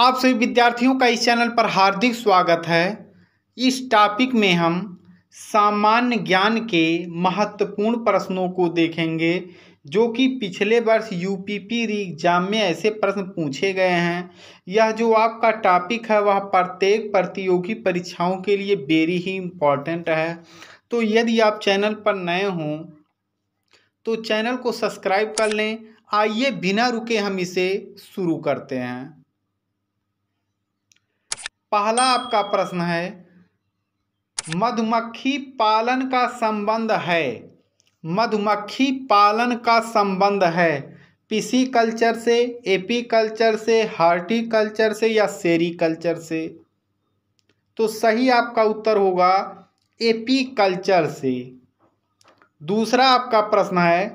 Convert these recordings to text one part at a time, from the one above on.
आप सभी विद्यार्थियों का इस चैनल पर हार्दिक स्वागत है इस टॉपिक में हम सामान्य ज्ञान के महत्वपूर्ण प्रश्नों को देखेंगे जो कि पिछले वर्ष यूपीपी री एग्जाम में ऐसे प्रश्न पूछे गए हैं यह जो आपका टॉपिक है वह प्रत्येक प्रतियोगी परीक्षाओं के लिए वेरी ही इम्पॉर्टेंट है तो यदि आप चैनल पर नए हों तो चैनल को सब्सक्राइब कर लें आइए बिना रुके हम इसे शुरू करते हैं पहला आपका प्रश्न है मधुमक्खी पालन का संबंध है मधुमक्खी पालन का संबंध है पीसी कल्चर से एपी कल्चर से हार्टिकल्चर से या सेरी कल्चर से तो सही आपका उत्तर होगा एपी कल्चर से दूसरा आपका प्रश्न है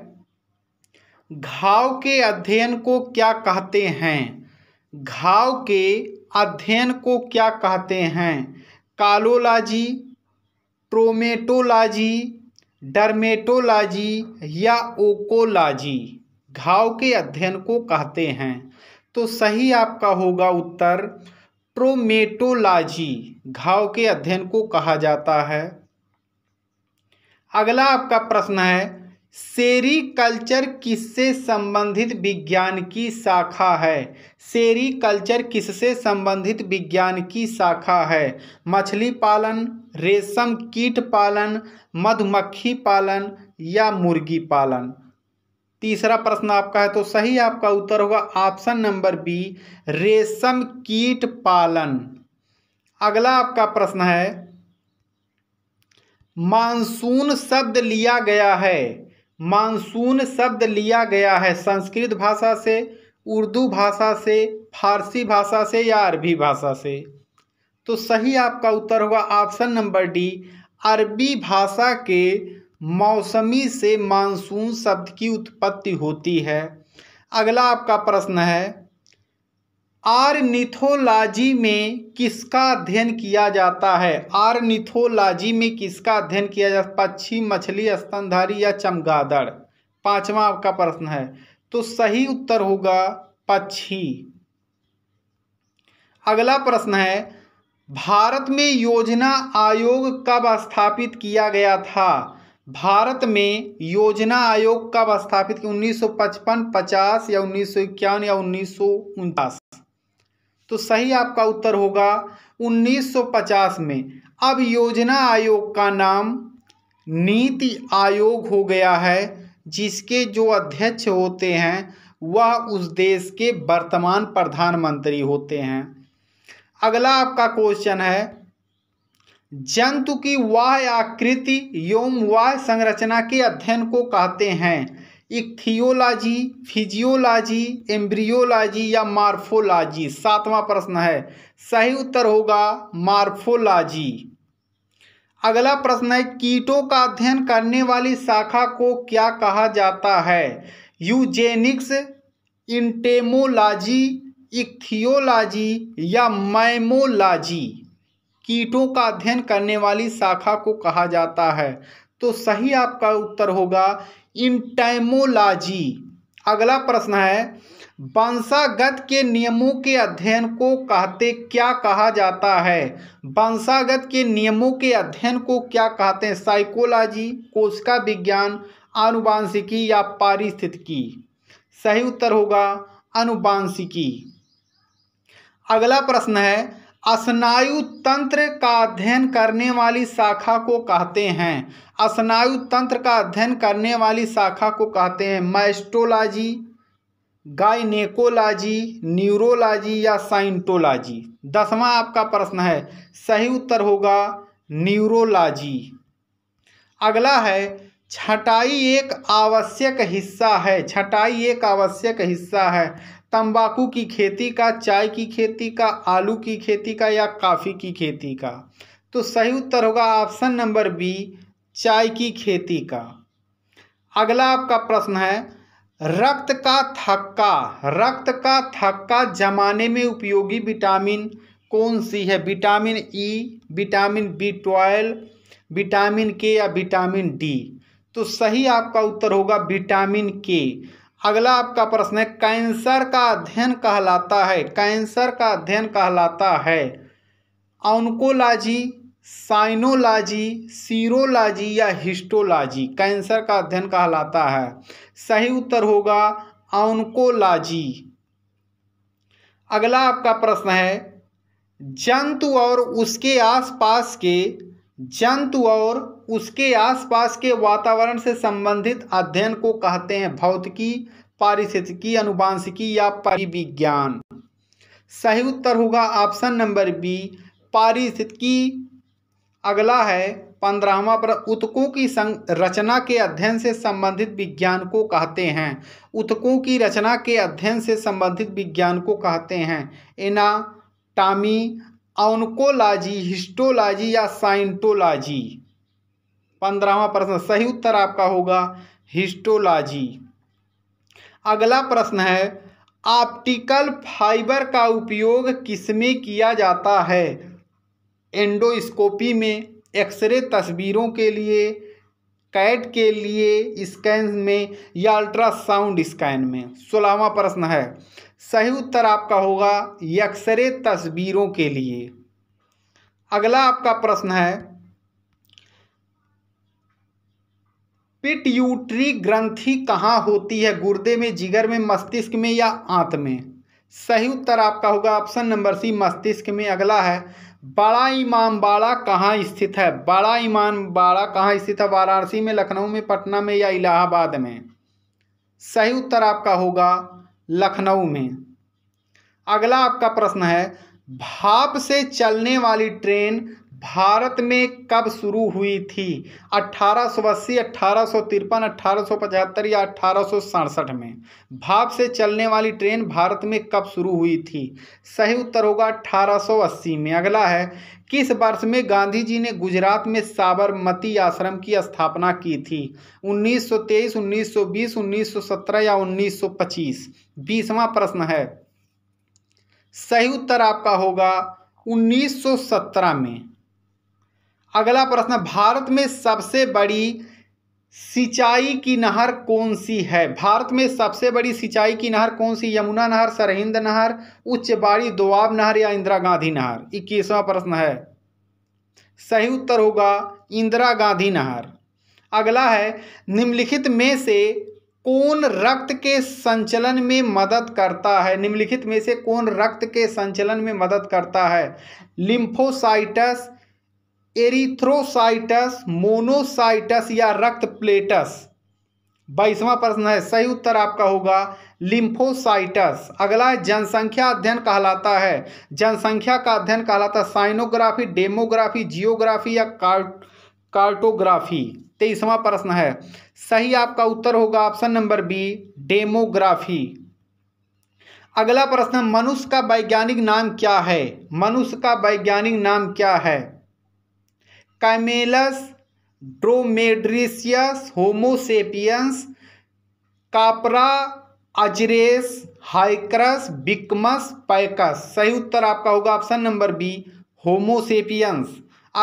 घाव के अध्ययन को क्या कहते हैं घाव के अध्ययन को क्या कहते हैं कालोलॉजी ट्रोमेटोलॉजी डर्मेटोलॉजी या ओकोलॉजी घाव के अध्ययन को कहते हैं तो सही आपका होगा उत्तर ट्रोमेटोलॉजी घाव के अध्ययन को कहा जाता है अगला आपका प्रश्न है सेरीकल्चर किससे संबंधित विज्ञान की शाखा है सेरीकल्चर किससे संबंधित विज्ञान की शाखा है मछली पालन रेशम कीट पालन मधुमक्खी पालन या मुर्गी पालन तीसरा प्रश्न आपका है तो सही आपका उत्तर होगा ऑप्शन नंबर बी रेशम कीट पालन अगला आपका प्रश्न है मानसून शब्द लिया गया है मानसून शब्द लिया गया है संस्कृत भाषा से उर्दू भाषा से फारसी भाषा से या अरबी भाषा से तो सही आपका उत्तर हुआ ऑप्शन नंबर डी अरबी भाषा के मौसमी से मानसून शब्द की उत्पत्ति होती है अगला आपका प्रश्न है आर्निथोलॉजी में किसका अध्ययन किया जाता है आर्निथोलॉजी में किसका अध्ययन किया जाता है पक्षी मछली स्तनधारी या चमगादड़ पांचवा आपका प्रश्न है तो सही उत्तर होगा पक्षी अगला प्रश्न है भारत में योजना आयोग कब स्थापित किया गया था भारत में योजना आयोग कब स्थापित उन्नीस सौ पचपन पचास या उन्नीस सौ इक्यावन या उन्नीस सौ उनचास तो सही आपका उत्तर होगा 1950 में अब योजना आयोग का नाम नीति आयोग हो गया है जिसके जो अध्यक्ष होते हैं वह उस देश के वर्तमान प्रधानमंत्री होते हैं अगला आपका क्वेश्चन है जंतु की वाह आकृति एवं वाह संरचना के अध्ययन को कहते हैं इक्थियोलॉजी फिजियोलॉजी एम्ब्रियोलॉजी या मार्फोलॉजी सातवां प्रश्न है सही उत्तर होगा मार्फोलॉजी अगला प्रश्न है कीटों का अध्ययन करने वाली शाखा को क्या कहा जाता है यूजेनिक्स इंटेमोलॉजी इक्थियोलॉजी या मैमोलॉजी कीटों का अध्ययन करने वाली शाखा को कहा जाता है तो सही आपका उत्तर होगा इंटैमोलॉजी अगला प्रश्न है वंशागत के नियमों के अध्ययन को कहते क्या कहा जाता है वंशागत के नियमों के अध्ययन को क्या कहते हैं साइकोलॉजी कोशिका विज्ञान आनुवांशिकी या पारिस्थितिकी सही उत्तर होगा अनुवांशिकी अगला प्रश्न है असनायु तंत्र का अध्ययन करने वाली शाखा को कहते हैं असनायु तंत्र का अध्ययन करने वाली शाखा को कहते हैं मैस्टोलॉजी गायनेकोलॉजी न्यूरोलॉजी या साइंटोलॉजी दसवां आपका प्रश्न है सही उत्तर होगा न्यूरोलॉजी अगला है छटाई एक आवश्यक हिस्सा है छटाई एक आवश्यक हिस्सा है तंबाकू की खेती का चाय की खेती का आलू की खेती का या काफ़ी की खेती का तो सही उत्तर होगा ऑप्शन नंबर बी चाय की खेती का अगला आपका प्रश्न है रक्त का थक्का रक्त का थक्का जमाने में उपयोगी विटामिन कौन सी है vitamin E vitamin B twelve vitamin K या विटामिन डी तो सही आपका उत्तर होगा विटामिन के अगला आपका प्रश्न है कैंसर का अध्ययन कहलाता है कैंसर का अध्ययन कहलाता है ऑनकोलॉजी साइनोलॉजी सीरोलॉजी या हिस्टोलॉजी कैंसर का अध्ययन कहलाता है सही उत्तर होगा ऑनकोलॉजी अगला आपका प्रश्न है जंतु और उसके आसपास के जंतु और उसके आसपास के वातावरण से संबंधित अध्ययन को कहते हैं भौतिकी पारिस्थितिकी अनुवांशिकी या परिविज्ञान सही उत्तर होगा ऑप्शन नंबर बी पारिस्थितिकी अगला है पंद्रहवा पर उत्कों की रचना के अध्ययन से संबंधित विज्ञान को कहते हैं उत्कों की रचना के अध्ययन से संबंधित विज्ञान को कहते हैं एनाटामी ऑनकोलॉजी हिस्टोलॉजी या साइंटोलॉजी पंद्रहवा प्रश्न सही उत्तर आपका होगा हिस्टोलॉजी अगला प्रश्न है ऑप्टिकल फाइबर का उपयोग किसमें किया जाता है एंडोस्कोपी में एक्सरे तस्वीरों के लिए कैट के लिए स्कैन में या अल्ट्रासाउंड स्कैन में सोलहवा प्रश्न है सही उत्तर आपका होगा एक्सरे तस्वीरों के लिए अगला आपका प्रश्न है पिट्यूटरी ग्रंथि कहाँ होती है गुर्दे में जिगर में मस्तिष्क में या आंत में सही उत्तर आपका होगा ऑप्शन नंबर सी मस्तिष्क में अगला है बड़ा इमाम बाड़ा कहाँ स्थित है बड़ा इमाम बाड़ा कहाँ स्थित है वाराणसी में लखनऊ में पटना में या इलाहाबाद में सही उत्तर आपका होगा लखनऊ में अगला आपका प्रश्न है भाप से चलने वाली ट्रेन भारत में कब शुरू हुई थी अट्ठारह सौ अस्सी अट्ठारह सौ तिरपन अट्ठारह सौ पचहत्तर या अठारह सौ सड़सठ में भाप से चलने वाली ट्रेन भारत में कब शुरू हुई थी सही उत्तर होगा अठारह सौ अस्सी में अगला है किस वर्ष में गांधी जी ने गुजरात में साबरमती आश्रम की स्थापना की थी 1923, 1920, 1917 या 1925 बीसवा प्रश्न है सही उत्तर आपका होगा 1917 में अगला प्रश्न भारत में सबसे बड़ी सिंचाई की नहर कौन सी है भारत में सबसे बड़ी सिंचाई की नहर कौन सी यमुना नहर सरहिंद नहर उच्च बाड़ी दोआब नहर या इंदिरा गांधी नहर इक्कीसवां प्रश्न है सही उत्तर होगा इंदिरा गांधी नहर अगला है निम्नलिखित में से कौन रक्त के संचलन में मदद करता है निम्नलिखित में से कौन रक्त के संचलन में मदद करता है लिम्फोसाइटस एरिथ्रोसाइटस मोनोसाइटस या रक्त प्लेटस बाईसवां प्रश्न है सही उत्तर आपका होगा लिम्फोसाइटस अगला है जनसंख्या अध्ययन कहलाता है जनसंख्या का अध्ययन कहलाता है साइनोग्राफी डेमोग्राफी जियोग्राफी या कार्ट कार्टोग्राफी तेईसवां प्रश्न है सही आपका उत्तर होगा ऑप्शन नंबर बी डेमोग्राफी अगला प्रश्न मनुष्य का वैज्ञानिक नाम क्या है मनुष्य का वैज्ञानिक नाम क्या है Camelus dromedarius Homo sapiens Capra aegagrus हाइक्रस बिकमस पैकस सही उत्तर आपका होगा ऑप्शन नंबर बी होमोसेपियंस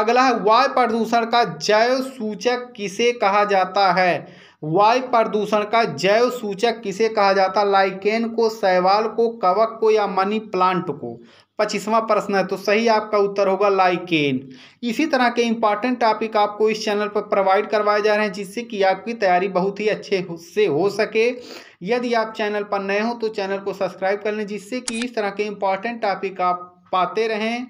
अगला है वायु प्रदूषण का जैव सूचक किसे कहा जाता है वायु प्रदूषण का जैव सूचक किसे कहा जाता है लाइकेन को सहवाल को कवक को या मनी प्लांट को पच्चीसवां प्रश्न है तो सही आपका उत्तर होगा लाइकेन इसी तरह के इंपॉर्टेंट टॉपिक आपको इस चैनल पर प्रोवाइड करवाए जा रहे हैं जिससे कि आपकी तैयारी बहुत ही अच्छे से हो सके यदि आप चैनल पर नए हो तो चैनल को सब्सक्राइब कर लें जिससे कि इस तरह के इंपॉर्टेंट टॉपिक आप पाते रहें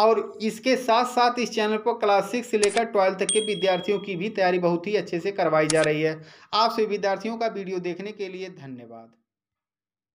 और इसके साथ साथ इस चैनल पर क्लास सिक्स से लेकर ट्वेल्थ तक के विद्यार्थियों की भी तैयारी बहुत ही अच्छे से करवाई जा रही है आप सभी विद्यार्थियों का वीडियो देखने के लिए धन्यवाद